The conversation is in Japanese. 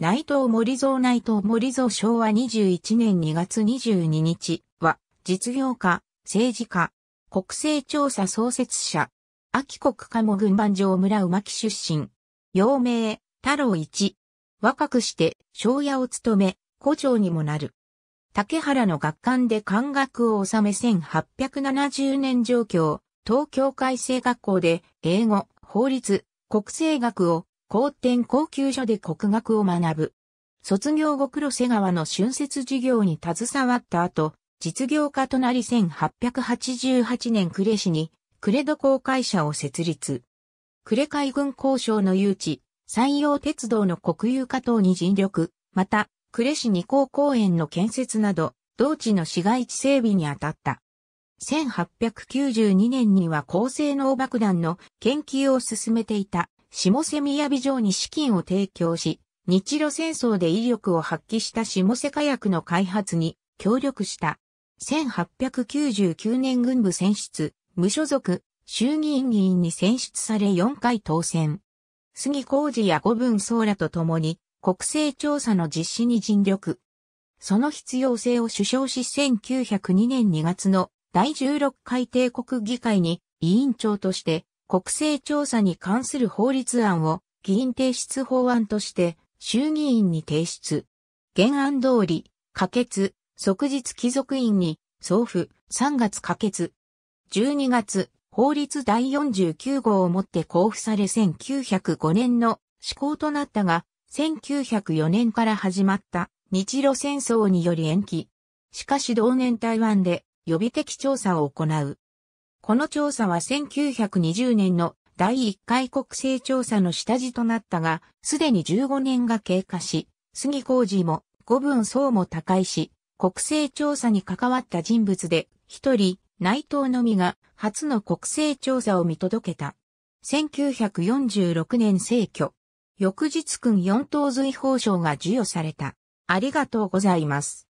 内藤森蔵内藤森蔵昭和21年2月22日は、実業家、政治家、国勢調査創設者、秋国鴨軍番上村馬木出身、陽明、太郎一、若くして、庄屋を務め、古長にもなる。竹原の学館で漢学を収め1870年上京、東京海星学校で英語、法律、国政学を高天高級所で国学を学ぶ。卒業後黒瀬川の春節事業に携わった後、実業家となり1888年呉市に、呉土公会社を設立。呉海軍交渉の誘致、山陽鉄道の国有化等に尽力、また、呉市二高公園の建設など、同地の市街地整備に当たった。1892年には高性能爆弾の研究を進めていた下瀬宮美城に資金を提供し、日露戦争で威力を発揮した下瀬火薬の開発に協力した。1899年軍部選出、無所属、衆議院議員に選出され4回当選。杉浩二や五分僧らと共に国勢調査の実施に尽力。その必要性を主張し1902年2月の第16回帝国議会に委員長として国勢調査に関する法律案を議員提出法案として衆議院に提出。原案通り、可決、即日貴族院に送付、3月可決。12月、法律第49号をもって交付され1905年の施行となったが、1904年から始まった日露戦争により延期。しかし同年台湾で予備的調査を行う。この調査は1920年の第1回国勢調査の下地となったが、すでに15年が経過し、杉浩二も五分層も他界し、国勢調査に関わった人物で、一人、内藤のみが初の国勢調査を見届けた。1946年逝挙。翌日君四等随法賞が授与された。ありがとうございます。